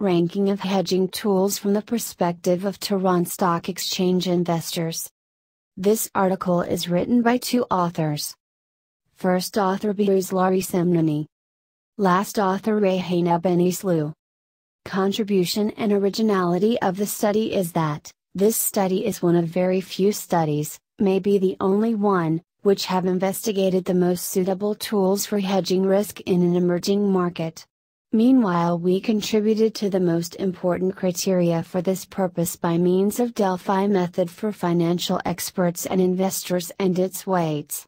Ranking of hedging tools from the perspective of Tehran Stock Exchange investors. This article is written by two authors. First author Behrouz Lari Semnani. Last author Rehana Benislu. Contribution and originality of the study is that, this study is one of very few studies, maybe the only one, which have investigated the most suitable tools for hedging risk in an emerging market. Meanwhile we contributed to the most important criteria for this purpose by means of Delphi method for financial experts and investors and its weights.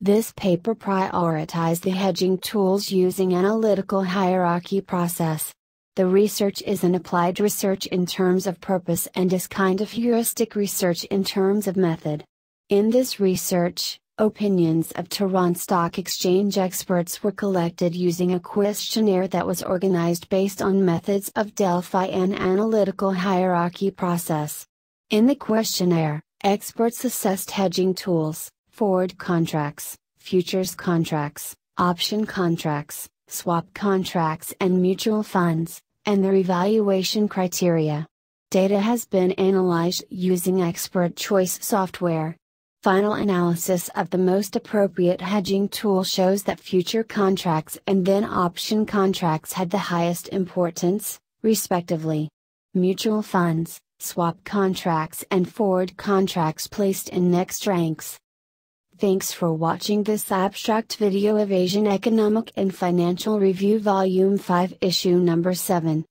This paper prioritized the hedging tools using analytical hierarchy process. The research is an applied research in terms of purpose and is kind of heuristic research in terms of method. In this research, Opinions of Tehran Stock Exchange experts were collected using a questionnaire that was organized based on methods of Delphi and analytical hierarchy process. In the questionnaire, experts assessed hedging tools, forward contracts, futures contracts, option contracts, swap contracts and mutual funds, and their evaluation criteria. Data has been analyzed using expert choice software, Final analysis of the most appropriate hedging tool shows that future contracts and then option contracts had the highest importance, respectively. Mutual funds, swap contracts and forward contracts placed in next ranks. Thanks for watching this abstract video of Asian Economic and Financial Review Volume 5 Issue Number 7.